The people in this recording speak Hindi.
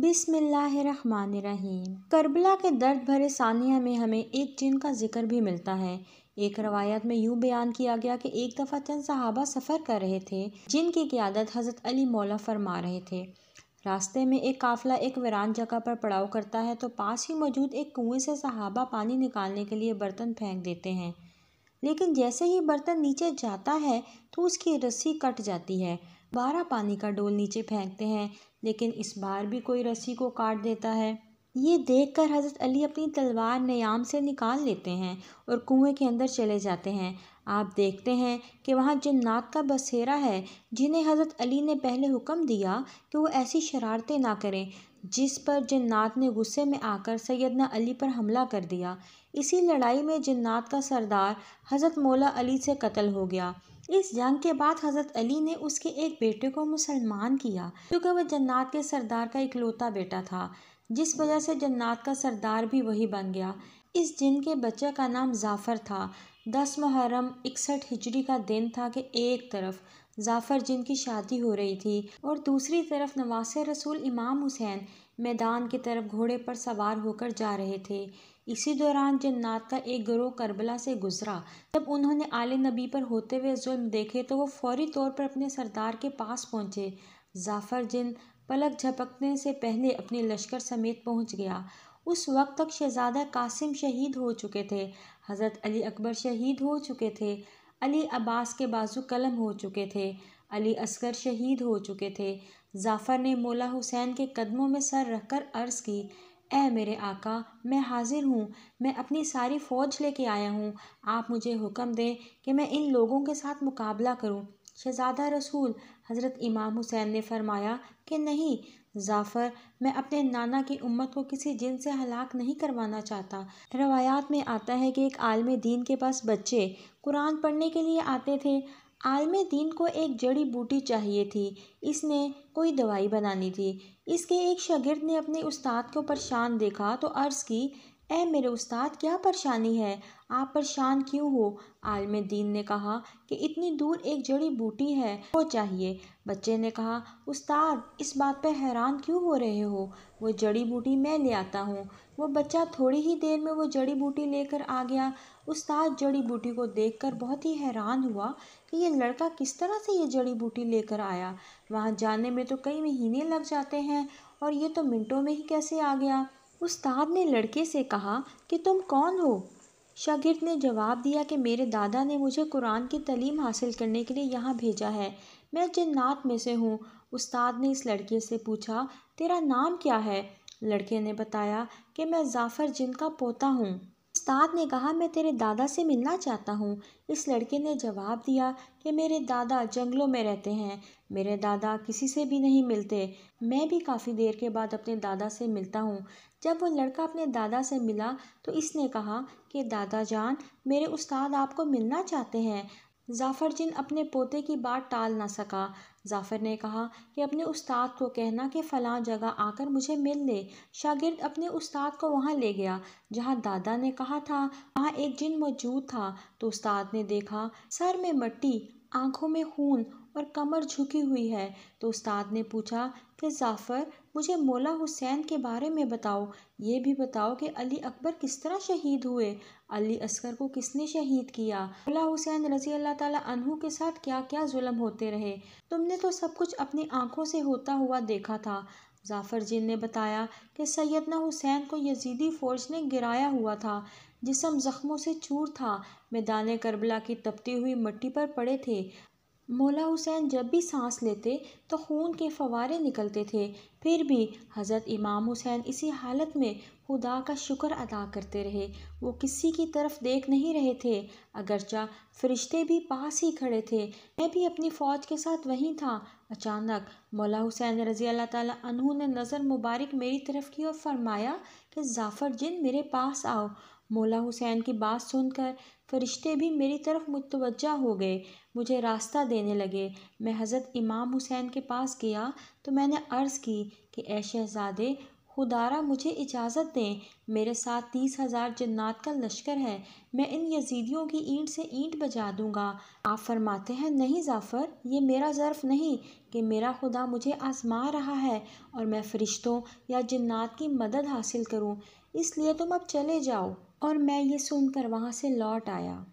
बिसमीम करबला के दर्द भरे सानिया में हमें एक जिन का जिक्र भी मिलता है एक रवायत में यूँ बयान किया गया कि एक दफ़ा चंद सहाबा सफ़र कर रहे थे जिनकी क्यादत हज़रत अली मौला फरमा रहे थे रास्ते में एक काफ़िला एक वीरान जगह पर पड़ाव करता है तो पास ही मौजूद एक कुएं से सहाबा पानी निकालने के लिए बर्तन फेंक देते हैं लेकिन जैसे ही बर्तन नीचे जाता है तो उसकी रस्सी कट जाती है बारह पानी का डोल नीचे फेंकते हैं लेकिन इस बार भी कोई रस्सी को काट देता है ये देखकर हज़रत अली अपनी तलवार नयाम से निकाल लेते हैं और कुएं के अंदर चले जाते हैं आप देखते हैं कि वहाँ जन्नात का बसेरा है जिन्हें हज़रत अली ने पहले हुक्म दिया कि वो ऐसी शरारतें ना करें जिस पर जन्नात ने गुस्से में आकर सैदना अली पर हमला कर दिया इसी लड़ाई में जन्नात का सरदार हज़रत मौला अली से कत्ल हो गया इस जंग के बाद हज़रत अली ने उसके एक बेटे को मुसलमान किया क्योंकि वह जन्नात के सरदार का इकलौता बेटा था जिस वजह से जन्नात का सरदार भी वही बन गया इस जिन के बच्चे का नाम जाफ़र था दस मुहर्रम इकसठ हिजरी का दिन था कि एक तरफ जाफ़र जिन की शादी हो रही थी और दूसरी तरफ नवासे रसूल इमाम हुसैन मैदान की तरफ घोड़े पर सवार होकर जा रहे थे इसी दौरान जन्नात का एक गरोह करबला से गुजरा जब उन्होंने आले नबी पर होते हुए जुल्म देखे तो वो फौरी तौर पर अपने सरदार के पास पहुंचे जाफर जिन पलक झपकने से पहले अपने लश्कर समेत पहुंच गया उस वक्त तक शहजादा कासिम शहीद हो चुके थे हज़रत अली अकबर शहीद हो चुके थे अली अब्बास के बाजू कलम हो चुके थे अली असगर शहीद हो चुके थे जाफ़र ने मोला हुसैन के कदमों में सर रखकर अर्ज़ की ए मेरे आका मैं हाज़िर हूँ मैं अपनी सारी फ़ौज लेके आया हूँ आप मुझे हुक्म दें कि मैं इन लोगों के साथ मुकाबला करूँ शहज़ादा रसूल हज़रत इमाम हुसैन ने फरमाया कि नहीं जाफ़र मैं अपने नाना की उम्मत को किसी जिन से हलाक नहीं करवाना चाहता रवायात में आता है कि एक आलम दीन के पास बच्चे कुरान पढ़ने के लिए आते थे आलम दीन को एक जड़ी बूटी चाहिए थी इसने कोई दवाई बनानी थी इसके एक शागिर्द ने अपने उस्ताद को परेशान देखा तो अर्ज़ की ए मेरे उस्ताद क्या परेशानी है आप परेशान क्यों हो आलम दीन ने कहा कि इतनी दूर एक जड़ी बूटी है वो चाहिए बच्चे ने कहा उस्ताद इस बात पर हैरान क्यों हो रहे हो वो जड़ी बूटी मैं ले आता हूँ वो बच्चा थोड़ी ही देर में वो जड़ी बूटी लेकर आ गया उस्ताद जड़ी बूटी को कर बहुत ही हैरान हुआ कि ये लड़का किस तरह से ये जड़ी बूटी लेकर आया वहाँ जाने में तो कई महीने लग जाते हैं और ये तो मिनटों में ही कैसे आ गया उस्ताद ने लड़के से कहा कि तुम कौन हो शागिर्द ने जवाब दिया कि मेरे दादा ने मुझे कुरान की तलीम हासिल करने के लिए यहाँ भेजा है मैं जन्नात में से हूँ उस्ताद ने इस लड़के से पूछा तेरा नाम क्या है लड़के ने बताया कि मैं जाफ़र जिन का पोता हूँ उस्ताद ने कहा मैं तेरे दादा से मिलना चाहता हूँ इस लड़के ने जवाब दिया कि मेरे दादा जंगलों में रहते हैं मेरे दादा किसी से भी नहीं मिलते मैं भी काफ़ी देर के बाद अपने दादा से मिलता हूँ जब वो लड़का अपने दादा से मिला तो इसने कहा कि दादा जान मेरे उस्ताद आपको मिलना चाहते हैं जाफ़र जिन अपने पोते की बात टाल ना सका जाफ़र ने कहा कि अपने उस्ताद को कहना कि फ़लाँ जगह आकर मुझे मिल ले शागिर्द अपने उस्ताद को वहाँ ले गया जहाँ दादा ने कहा था वहाँ एक जिन मौजूद था तो उस्ताद ने देखा सर में मट्टी आंखों में खून और कमर झुकी हुई है तो उस्ताद ने पूछा कि जाफ़र मुझे मौला हुसैन के बारे में बताओ ये भी बताओ कि अली अकबर किस तरह शहीद हुए अली असगर को किसने शहीद किया मौला हुसैन रजी अल्लाह तहु के साथ क्या क्या जुल्म होते रहे तुमने तो सब कुछ अपनी आंखों से होता हुआ देखा था जाफ़र जिन ने बताया कि सैदना हुसैन को यजीदी फ़ौज ने गिराया हुआ था जिसम ज़ख्मों से चूर था मैदान करबला की तपती हुई मट्टी पर पड़े थे मौला हुसैन जब भी सांस लेते तो खून के फवारे निकलते थे फिर भी हज़रत इमाम हुसैन इसी हालत में खुदा का शुक्र अदा करते रहे वो किसी की तरफ देख नहीं रहे थे अगरचा फरिश्ते भी पास ही खड़े थे मैं भी अपनी फ़ौज के साथ वहीं था अचानक मौला हुसैन रज़ी अल्लाह तह ने नज़र मुबारक मेरी तरफ़ की और फरमाया कि जाफ़र जिन मेरे पास आओ मौला हुसैन की बात सुनकर फरिश्ते भी मेरी तरफ मुतवजा हो गए मुझे रास्ता देने लगे मैं हज़रत इमाम हुसैन के पास गया तो मैंने अर्ज़ की कि ए शहज़ादे खुदारा मुझे इजाज़त दें मेरे साथ तीस हज़ार जन्नात का लश्कर है मैं इन यजीदियों की ईंट से ईंट बजा दूंगा आप फरमाते हैं नहीं जाफ़र ये मेरा ज़र्फ़ नहीं कि मेरा खुदा मुझे आजमा रहा है और मैं फ़रिश्तों या जन्नात की मदद हासिल करूं इसलिए तुम अब चले जाओ और मैं ये सुनकर वहाँ से लौट आया